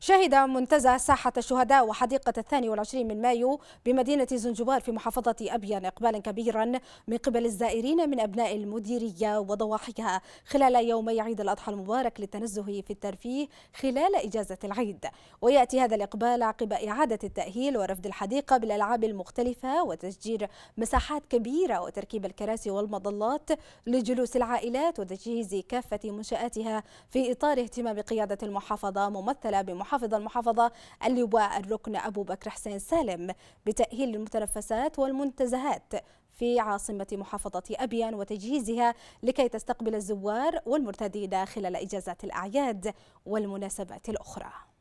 شهد منتزه ساحة الشهداء وحديقة الثاني والعشرين من مايو بمدينة زنجبار في محافظة أبيان إقبالا كبيرا من قبل الزائرين من أبناء المديرية وضواحيها خلال يومي عيد الأضحى المبارك للتنزه في الترفيه خلال إجازة العيد ويأتي هذا الإقبال عقب إعادة التأهيل ورفد الحديقة بالألعاب المختلفة وتسجير مساحات كبيرة وتركيب الكراسي والمظلات لجلوس العائلات وتجهيز كافة منشآتها في إطار اهتمام قيادة المحافظة ممثلة بمحافظة محافظ المحافظة اللواء الركن أبو بكر حسين سالم بتأهيل المتنفسات والمنتزهات في عاصمة محافظة أبيان وتجهيزها لكي تستقبل الزوار والمرتدين خلال إجازات الأعياد والمناسبات الأخرى